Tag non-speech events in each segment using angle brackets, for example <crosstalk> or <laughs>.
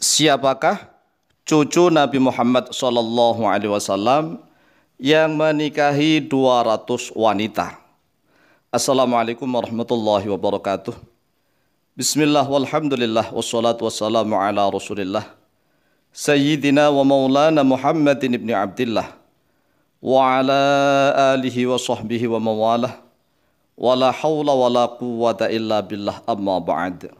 siapakah cucu Nabi Muhammad Shallallahu Alaihi Wasallam yang menikahi 200 wanita. Assalamualaikum warahmatullahi wabarakatuh. Bismillah walhamdulillah wassalatu wassalamu ala rasulillah. Sayyidina wa maulana Muhammadin ibn Abdullah. Wa ala alihi wa sahbihi wa mawalah. Wa la hawla wa la quwwata illa billah amma ba'd.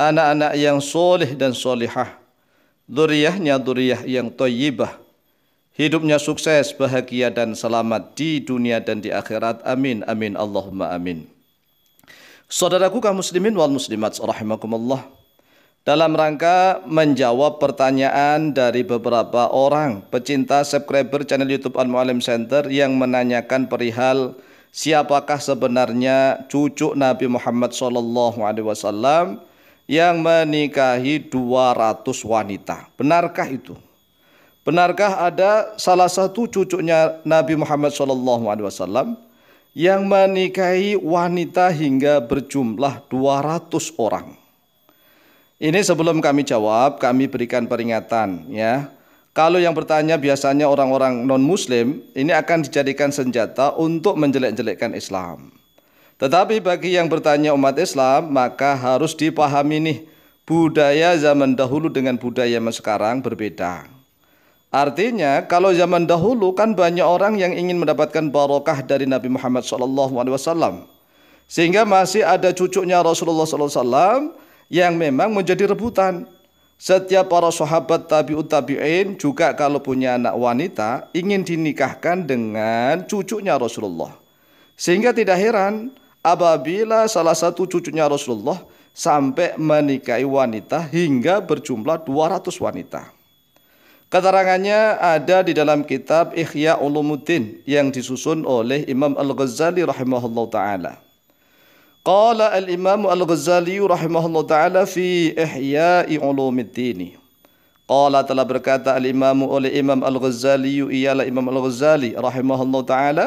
anak-anak yang soleh dan solehah, duriahnya duriah yang toyibah, hidupnya sukses, bahagia dan selamat di dunia dan di akhirat. Amin, amin, Allahumma amin. Saudaraku kaum muslimin wal muslimat rahimakumullah. Dalam rangka menjawab pertanyaan dari beberapa orang pecinta subscriber channel YouTube Al Mualim Center yang menanyakan perihal siapakah sebenarnya cucu Nabi Muhammad SAW. alaihi wasallam yang menikahi 200 wanita. Benarkah itu? Benarkah ada salah satu cucunya Nabi Muhammad SAW yang menikahi wanita hingga berjumlah 200 orang? Ini sebelum kami jawab, kami berikan peringatan ya. Kalau yang bertanya biasanya orang-orang non-muslim, ini akan dijadikan senjata untuk menjelek-jelekkan Islam. Tetapi bagi yang bertanya umat Islam, maka harus dipahami nih, budaya zaman dahulu dengan budaya zaman sekarang berbeda. Artinya, kalau zaman dahulu kan banyak orang yang ingin mendapatkan barokah dari Nabi Muhammad SAW. Sehingga masih ada cucunya Rasulullah SAW yang memang menjadi rebutan. Setiap para sahabat tabi'ut tabi'in juga kalau punya anak wanita ingin dinikahkan dengan cucunya Rasulullah. Sehingga tidak heran apabila salah satu cucunya Rasulullah sampai menikahi wanita hingga berjumlah 200 wanita. Keterangannya ada di dalam kitab Ihya Ulumuddin yang disusun oleh Imam Al-Ghazali rahimahullah ta'ala. Qala al-Imam Al-Ghazali rahimahullah ta'ala fi Ihya Ulumuddin. Qala telah berkata al-Imam oleh Imam Al-Ghazali ialah Imam Al-Ghazali rahimahullah ta'ala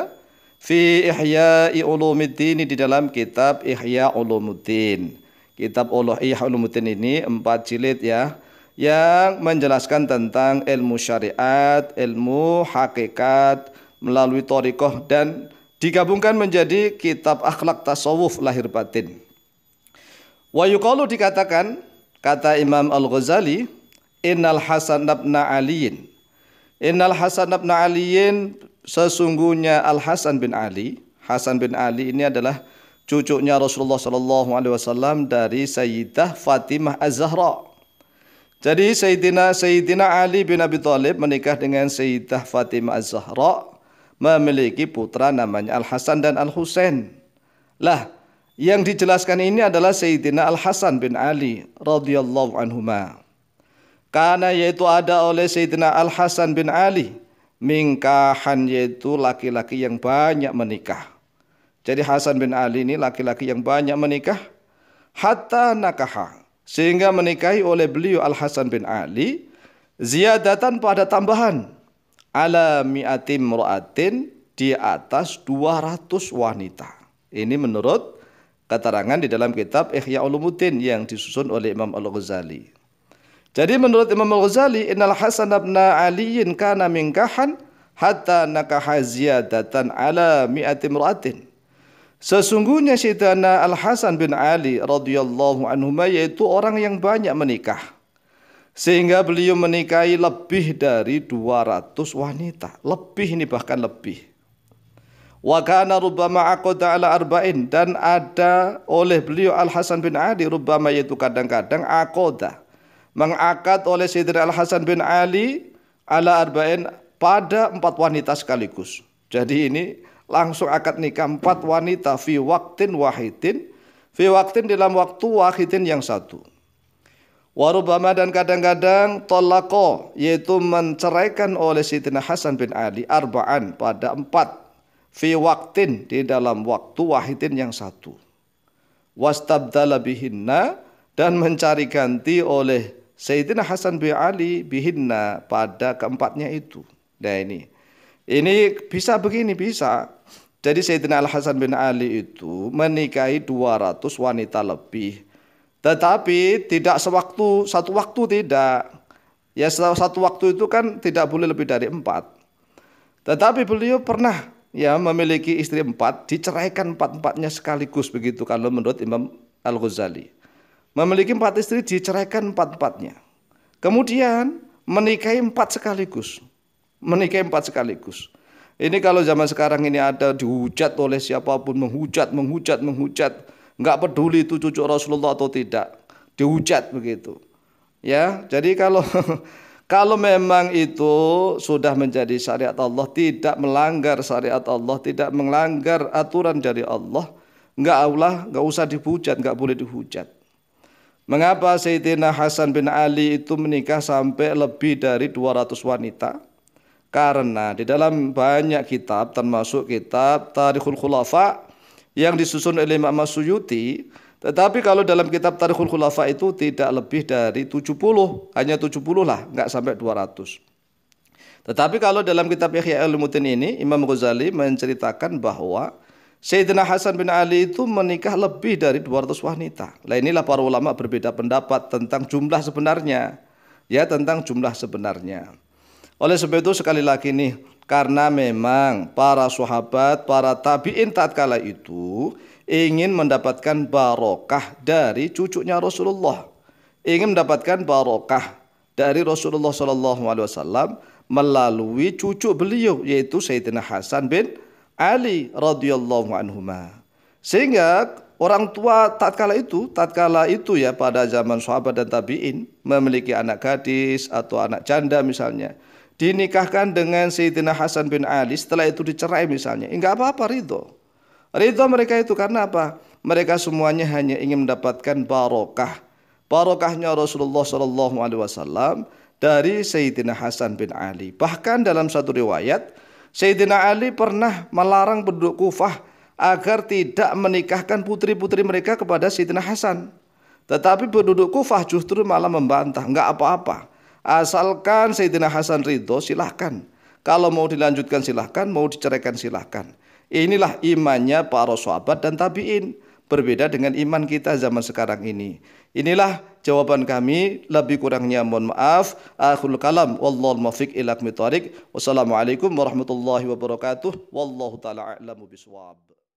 fi Ihya Ulumuddin di dalam kitab Ihya Ulumuddin. Kitab Allah Ihya Ulumuddin ini empat jilid ya yang menjelaskan tentang ilmu syariat, ilmu hakikat melalui torikoh dan digabungkan menjadi kitab akhlak tasawuf lahir batin. Wa yuqalu dikatakan kata Imam Al-Ghazali, "Innal Hasan bin Aliin Innal Hasan bin Aliin sesungguhnya Al Hasan bin Ali. Hasan bin Ali ini adalah cucunya Rasulullah Shallallahu Alaihi Wasallam dari Sayyidah Fatimah Az Zahra. Jadi Sayyidina Sayyidina Ali bin Abi Thalib menikah dengan Sayyidah Fatimah Az Zahra memiliki putra namanya Al Hasan dan Al Husain. Lah, yang dijelaskan ini adalah Sayyidina Al Hasan bin Ali radhiyallahu anhuma. Karena yaitu ada oleh Sayyidina Al-Hasan bin Ali mingkahan yaitu laki-laki yang banyak menikah. Jadi Hasan bin Ali ini laki-laki yang banyak menikah hatta nakaha sehingga menikahi oleh beliau Al-Hasan bin Ali ziyadatan pada tambahan ala mi'atim ra'atin di atas 200 wanita. Ini menurut keterangan di dalam kitab Ihya Ulumuddin yang disusun oleh Imam Al-Ghazali. Jadi menurut Imam Al-Ghazali, Innal Hasan ibn Aliin kana minkahan hatta nakaha ziyadatan ala mi'ati imra'atin. Sesungguhnya Syekhana Al-Hasan bin Ali radhiyallahu anhu yaitu orang yang banyak menikah. Sehingga beliau menikahi lebih dari 200 wanita. Lebih ini bahkan lebih. Wa kana rubbama aqada ala arba'in dan ada oleh beliau Al Hasan bin Ali rubbama yaitu kadang-kadang aqada mengakad oleh Sayyidina Al-Hasan bin Ali ala arba'in pada empat wanita sekaligus. Jadi ini langsung akad nikah empat wanita fi waktin wahidin fi waktin dalam waktu wahidin yang satu. Warubama dan kadang-kadang tolako yaitu menceraikan oleh Sayyidina Hasan bin Ali arba'an pada empat fi waktin di dalam waktu wahidin yang satu. Wastabdala bihinna dan mencari ganti oleh Sayyidina Hasan bin Ali bihinna pada keempatnya itu. Nah ini. Ini bisa begini, bisa. Jadi Sayyidina Al-Hasan bin Ali itu menikahi 200 wanita lebih. Tetapi tidak sewaktu, satu waktu tidak. Ya satu waktu itu kan tidak boleh lebih dari empat. Tetapi beliau pernah ya memiliki istri empat, diceraikan empat-empatnya sekaligus begitu kalau menurut Imam Al-Ghazali. Memiliki empat istri diceraikan empat-empatnya. Kemudian menikahi empat sekaligus. Menikahi empat sekaligus. Ini kalau zaman sekarang ini ada dihujat oleh siapapun, menghujat, menghujat, menghujat. Enggak peduli itu cucu Rasulullah atau tidak. Dihujat begitu. Ya, jadi kalau <laughs> kalau memang itu sudah menjadi syariat Allah, tidak melanggar syariat Allah, tidak melanggar aturan dari Allah, enggak Allah, nggak usah dihujat, enggak boleh dihujat. Mengapa Sayyidina Hasan bin Ali itu menikah sampai lebih dari 200 wanita? Karena di dalam banyak kitab termasuk kitab Tarikhul Khulafa yang disusun oleh Imam Suyuti, tetapi kalau dalam kitab Tarikhul Khulafa itu tidak lebih dari 70, hanya 70 lah, nggak sampai 200. Tetapi kalau dalam kitab Ihya al-Mutin ini Imam Ghazali menceritakan bahwa Sayyidina Hasan bin Ali itu menikah lebih dari 200 wanita. Nah inilah para ulama berbeda pendapat tentang jumlah sebenarnya. Ya tentang jumlah sebenarnya. Oleh sebab itu sekali lagi nih, karena memang para sahabat, para tabi'in tatkala itu ingin mendapatkan barokah dari cucunya Rasulullah. Ingin mendapatkan barokah dari Rasulullah Shallallahu Alaihi Wasallam melalui cucu beliau yaitu Sayyidina Hasan bin Ali radhiyallahu anhuma. Sehingga orang tua tatkala itu, tatkala itu ya pada zaman sahabat dan tabi'in memiliki anak gadis atau anak janda misalnya, dinikahkan dengan Sayyidina Hasan bin Ali, setelah itu dicerai misalnya. Enggak apa-apa ridho. Ridho mereka itu karena apa? Mereka semuanya hanya ingin mendapatkan barokah. Barokahnya Rasulullah Shallallahu Alaihi Wasallam dari Sayyidina Hasan bin Ali. Bahkan dalam satu riwayat, Sayyidina Ali pernah melarang penduduk Kufah agar tidak menikahkan putri-putri mereka kepada Sayyidina Hasan. Tetapi penduduk Kufah justru malah membantah, enggak apa-apa. Asalkan Sayyidina Hasan ridho silahkan. Kalau mau dilanjutkan silahkan, mau diceraikan silahkan. Inilah imannya para sahabat dan tabi'in berbeda dengan iman kita zaman sekarang ini. Inilah jawaban kami, lebih kurangnya mohon maaf. akhul kalam, wallahul muwaffiq ila Wassalamualaikum warahmatullahi wabarakatuh. Wallahu taala a'lamu biswab.